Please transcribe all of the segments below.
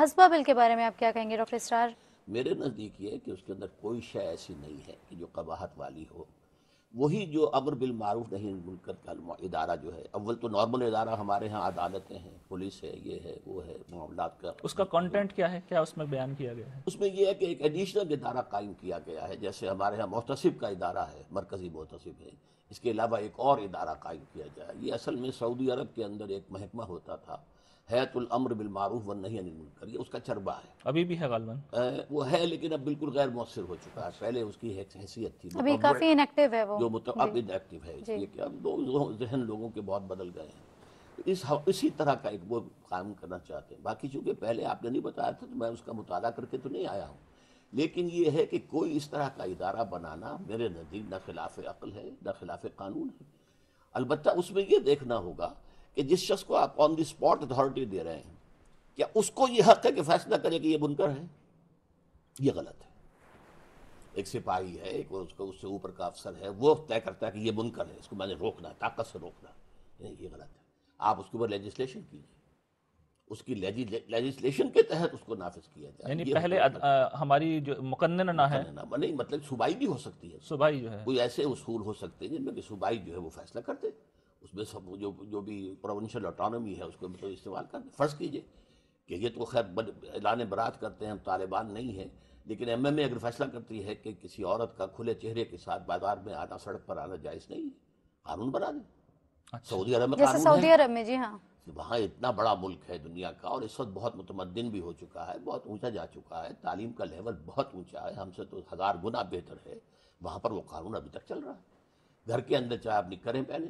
हसबा bill के बारे में आप क्या कहेंगे डॉक्टर स्टार मेरे नज़दीक ये कि उसके अंदर कोई शय ऐसी नहीं है कि जो कबाहत वाली हो वही जो अमर बिलमूफ नहीं मुनकर का इदारा जो है अव्वल तो नॉर्मल इदारा हमारे यहाँ अदालतें हैं पुलिस है ये है वो है मामला का उसका कंटेंट क्या है क्या उसमें बयान किया गया है उसमें यह है कि एक एडिशनल इदारा कायम किया गया है जैसे हमारे यहाँ मोतसिब का इदारा है मरकजी मोतसिब है इसके अलावा एक और इदारा कायम किया जाए ये असल में सऊदी अरब के अंदर एक महकमा होता था हैतुल अमर बिल मारूफ व नहीं अनिल मुनकर ये उसका चरबा है अभी भी है गालबन वो है लेकिन अब बिल्कुल गैर मौसर हो चुका है पहले उसकी हैसियत थी अभी काफी इनएक्टिव है वो जो मतलब अब इनएक्टिव है इसलिए कि अब लोग जहन लोगों के बहुत बदल गए हैं इस हाँ, इसी तरह का एक वो काम करना चाहते हैं बाकी चूंकि पहले आपने नहीं बताया था तो मैं उसका मुताल करके तो नहीं आया हूँ लेकिन ये है कि कोई इस तरह का इदारा बनाना मेरे नज़दीक न खिलाफ अकल है न खिलाफ कानून है अलबत् उसमें यह देखना होगा कि जिस शख्स को आप ऑन द स्पॉट अथॉरिटी दे रहे हैं क्या उसको यह हक है कि फैसला करे कि यह बुनकर है यह गलत है एक सिपाही है एक उसको उससे ऊपर का अफसर है वो तय करता है कि यह बुनकर है इसको मैंने रोकना है ताकत से रोकना है ये गलत है आप उसके ऊपर लेजिस्लेशन कीजिए उसकी लेजिस्लेशन के तहत उसको नाफिज किया जाए यानी पहले मतलब अद, आ, हमारी जो मुकन्ना ना है ना नहीं मतलब सुबाई भी हो सकती है सुबाई जो है कोई ऐसे उसूल हो सकते हैं जिनमें कि सुबाई जो है वो फैसला करते हैं उसमें सब जो जो भी प्रोवेंशल ऑटोनॉमी है उसको तो इस्तेमाल कर फ़र्ज़ कीजिए कि ये तो खैर ऐलान बरात करते हैं हम तालिबान नहीं है लेकिन एम एम ए अगर फैसला करती है कि किसी औरत का खुले चेहरे के साथ बाजार में आना सड़क पर आना जायज़ नहीं है कानून बना दें अच्छा। सऊदी अरब में सऊदी अरब में जी हाँ वहाँ इतना बड़ा मुल्क है दुनिया का और इस वक्त बहुत मुतमदन भी हो चुका है बहुत ऊंचा जा चुका है तालीम का लेवल बहुत ऊंचा है हमसे तो हज़ार गुना बेहतर है वहाँ पर वो कानून अभी तक चल रहा है घर के अंदर चाहे आप निकलें पहले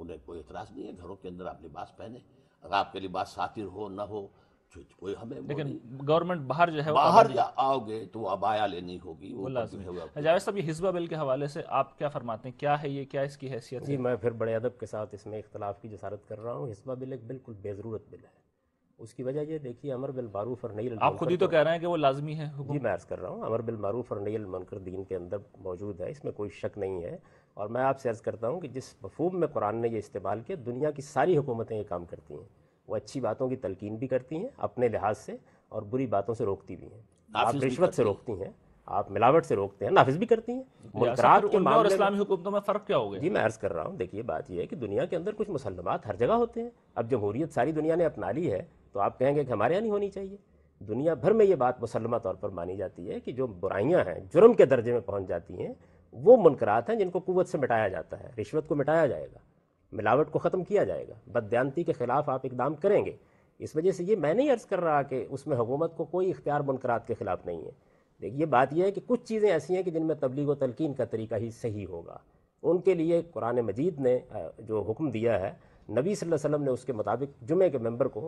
उन्हें कोई इतराज नहीं है घरों के अंदर आप लिबास पहने अगर आपके लिबास सातिर हो ना हो तो कोई हमें लेकिन गवर्नमेंट बाहर जो है बाहर जा आओगे तो अबाया लेनी होगी वो जावेद साहब ये हिजबा बिल के हवाले से आप क्या फरमाते हैं क्या है ये क्या इसकी हैसियत जी मैं फिर बड़े अदब के साथ इसमें इख्तलाफ की जसारत कर रहा हूँ हिजबा बिल एक बिल्कुल बेजरूरत बिल है उसकी वजह ये देखिए अमर बिल मारूफ और नई आप खुद ही तो, तो कह रहे हैं कि वो लाजमी है जी मैं अर्ज़ कर रहा हूँ अमर बिल मारूफ और नई मनकर दीन के अंदर मौजूद है इसमें कोई शक नहीं है और मैं आपसे अर्ज़ करता हूँ कि जिस मफूम में कुरान ने ये इस्तेमाल किया दुनिया की सारी हुकूमतें ये काम करती हैं वो अच्छी बातों की तलकिन भी करती हैं अपने लिहाज से और बुरी बातों से रोकती भी हैं आप रिश्वत से रोकती हैं आप मिलावट से रोकते हैं नाफिज भी करती हैं और इस्लामी हुकूमतों में फ़र्क क्या हो गया जी मैं अर्ज़ कर रहा हूँ देखिए बात यह है कि दुनिया के अंदर कुछ मुसलमान हर जगह होते हैं अब जमहूरियत सारी दुनिया ने अपना ली है तो आप कहेंगे कि हमारे यहाँ नहीं होनी चाहिए दुनिया भर में ये बात मुसलमा तौर पर मानी जाती है कि जो बुराइयाँ हैं जुर्म के दर्जे में पहुँच जाती हैं वो मुनकरात हैं जिनको कुत से मिटाया जाता है रिश्वत को मिटाया जाएगा मिलावट को ख़त्म किया जाएगा बदयांती के ख़िलाफ़ आप इकदाम करेंगे इस वजह से ये मैं नहीं अर्ज़ कर रहा कि उसमें हुकूमत को कोई इख्तियार मुनकरात के ख़िलाफ़ नहीं है देखिए बात यह है कि कुछ चीज़ें ऐसी हैं कि जिनमें तबलीग व तलकिन का तरीका ही सही होगा उनके लिए कुरान मजीद ने जो हुक्म दिया है नबी सल्लल्लाहु अलैहि वसल्लम ने उसके मुताबिक जुमे के मेंबर को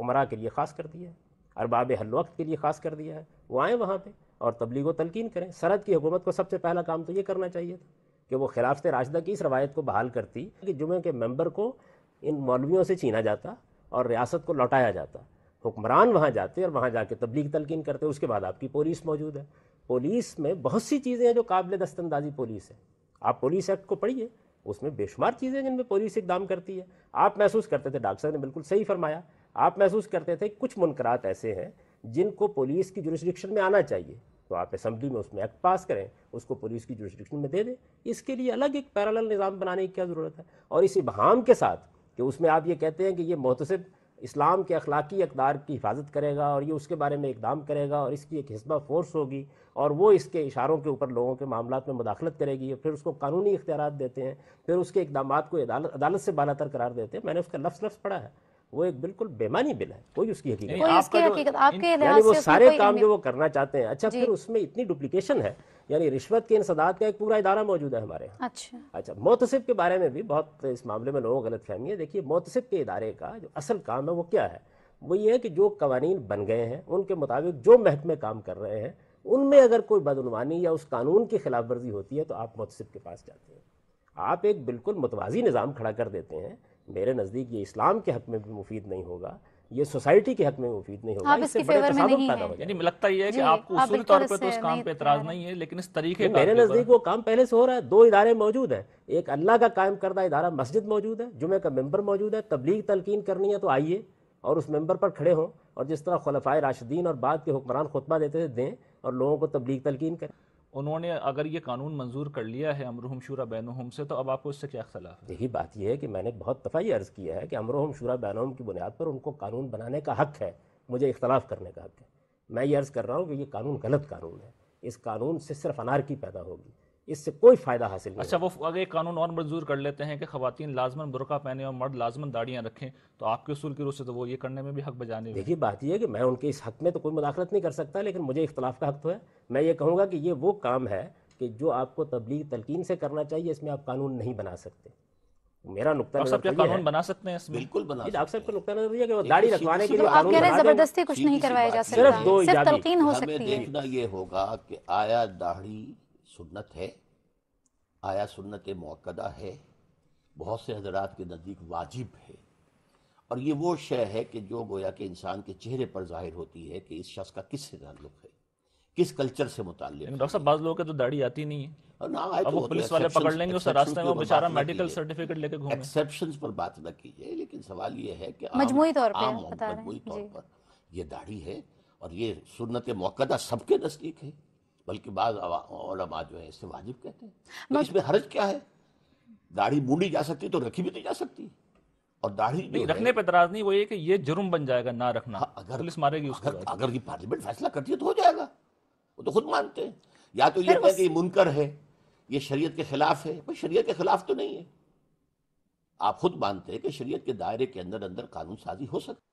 उमरा के लिए ख़ास कर दिया है अरबाब हल वक्त के लिए ख़ास कर दिया है वो आएँ वहाँ पर और तबलीग व तलकिन करें सरहद की हुकूमत को सबसे पहला काम तो ये करना चाहिए था कि वो खिलाफत राशद की इस रवायत को बहाल करती कि जुमे के मेम्बर को इन मौलवियों से छीना जाता और रियासत को लौटाया जाता हुक्मरान वहाँ जाते और वहाँ जाके तबलीग तलकिन करते उसके बाद आपकी पुलिस मौजूद है पुलिस में बहुत सी चीज़ें हैं जो काबिल दस्तंदाजी पुलिस है आप पुलिस एक्ट को पढ़िए उसमें बेशुमार चीज़ें जिनमें पुलिस इकदाम करती है आप महसूस करते थे डॉक्टर साहब ने बिल्कुल सही फरमाया आप महसूस करते थे कुछ मुनकरात ऐसे हैं जिनको पुलिस की जुरिस्डिक्शन में आना चाहिए तो आप असम्बली में उसमें एक्ट पास करें उसको पुलिस की जुरिस्डिक्शन में दे दें इसके लिए अलग एक पैरल निज़ाम बनाने की क्या ज़रूरत है और इस इबहम के साथ कि उसमें आप ये कहते हैं कि ये मोतसब इस्लाम के अखलाकी अकदार की हिफाजत करेगा और ये उसके बारे में इकदाम करेगा और इसकी एक हिस्बा फोर्स होगी और वो इसके इशारों के ऊपर लोगों के मामला में मुदाखलत करेगी और फिर उसको कानूनी इख्तियार देते हैं फिर उसके इकदाम को अदालत से बालातर करार देते हैं मैंने उसका लफ्स लफ्स पढ़ा है वो एक बिल्कुल बेमानी बिल है कोई उसकी हकीकत कोई उसकी हकीकत आपके लिहाज वो सारे काम जो वो करना चाहते हैं अच्छा फिर उसमें इतनी डुप्लीकेशन है यानी रिश्वत के इंसदात का एक पूरा इदारा मौजूद है हमारे यहाँ अच्छा अच्छा मोतसिब के बारे में भी बहुत इस मामले में लोगों को गलत फहमी है देखिए मोतसिब के इदारे का जो असल काम है वो क्या है वो ये है कि जो कवानीन बन गए हैं उनके मुताबिक जो महकमे काम कर रहे हैं उनमें अगर कोई बदनवानी या उस कानून की खिलाफ वर्जी होती है तो आप मोतसिब के पास जाते हैं आप एक बिल्कुल मुतवाजी निज़ाम खड़ा कर देते हैं मेरे नज़दीक ये इस्लाम के हक में भी मुफीद नहीं होगा ये सोसाइटी के हक में मुफीद नहीं होगा इससे बड़े फेवर पैदा यानी लगता ही है कि आपको उसूल तौर पर तो इस काम पर एतराज नहीं है लेकिन इस तरीके मेरे नज़दीक वो काम पहले से हो रहा है दो इदारे मौजूद हैं एक अल्लाह का कायम करदा इदारा मस्जिद मौजूद है जुमे का मेम्बर मौजूद है तबलीग तलकिन करनी है तो आइए और उस मेम्बर पर खड़े हों और जिस तरह खलफा राशिदीन और बाद के हुक्मरान खुतबा देते थे दें और लोगों को तबलीग तलकिन करें उन्होंने अगर ये कानून मंजूर कर लिया है अमरहम शुरा बैनहम से तो अब आपको इससे क्या खिलाफ यही बात यह है कि मैंने बहुत दफ़ा ये अर्ज़ किया है कि अमरहम शुरा बैनहम की बुनियाद पर उनको कानून बनाने का हक है मुझे इख्तलाफ करने का हक है मैं ये अर्ज़ कर रहा हूँ कि ये कानून गलत कानून है इस कानून से सिर्फ अनारकी पैदा होगी इससे कोई फायदा हासिल नहीं अच्छा वो अगर कानून और मंजूर कर लेते हैं कि खातन लाजमन बुरका पहने और मर्द लाजमन दाड़ियाँ रखें तो आपके असूल की रूप से तो वो ये करने में भी हक बजाने देखिए बात यह है कि मैं उनके इस हक में तो कोई मुदाखलत नहीं कर सकता लेकिन मुझे इख्तलाफ का हक तो है मैं ये कहूँगा कि ये वो काम है कि जो आपको तबलीग तलकिन से करना चाहिए इसमें आप कानून नहीं बना सकते मेरा नुकता नजर क्या तो कानून बना सकते हैं इसमें बिल्कुल बना डॉक्टर साहब का नुकता नजर तो कि वो दाढ़ी रखवाने के लिए आप कह रहे हैं जबरदस्ती कुछ नहीं करवाया जा सकता सिर्फ दो इजाजत हो सकती है देखना ये होगा कि आया दाढ़ी सुन्नत है आया सुन्नत मौकदा है बहुत से हजरात के नज़दीक वाजिब है और ये वो शय है कि जो गोया के इंसान के चेहरे पर जाहिर होती है कि इस शख्स का किस से ताल्लुक है किस कल्चर से मुताल डॉक्टर साहब लोगों के तो दाढ़ी आती नहीं है और ना आए तो पुलिस वाले पकड़ लेंगे उस रास्ते में बेचारा मेडिकल सर्टिफिकेट लेके घूमे एक्सेप्शन पर बात न कीजिए लेकिन सवाल ये है कि मजमूई तौर पर ये दाढ़ी है और ये सुन्नत मौकदा सबके नज़दीक है बल्कि बाद जो है इससे वाजिब कहते हैं तो इसमें हर्ज क्या है दाढ़ी मूडी जा सकती तो रखी भी तो जा सकती और दाढ़ी नहीं रखने पर दराज नहीं वो ये कि ये जुर्म बन जाएगा ना रखना हाँ, अगर पुलिस मारेगी उसको अगर, अगर ये पार्लियामेंट फैसला करती है तो हो जाएगा वो तो खुद मानते हैं या तो ये कि मुनकर है ये शरीयत के खिलाफ है पर शरीयत के खिलाफ तो नहीं है आप खुद मानते हैं कि शरीयत के दायरे के अंदर अंदर कानून साजी हो सकती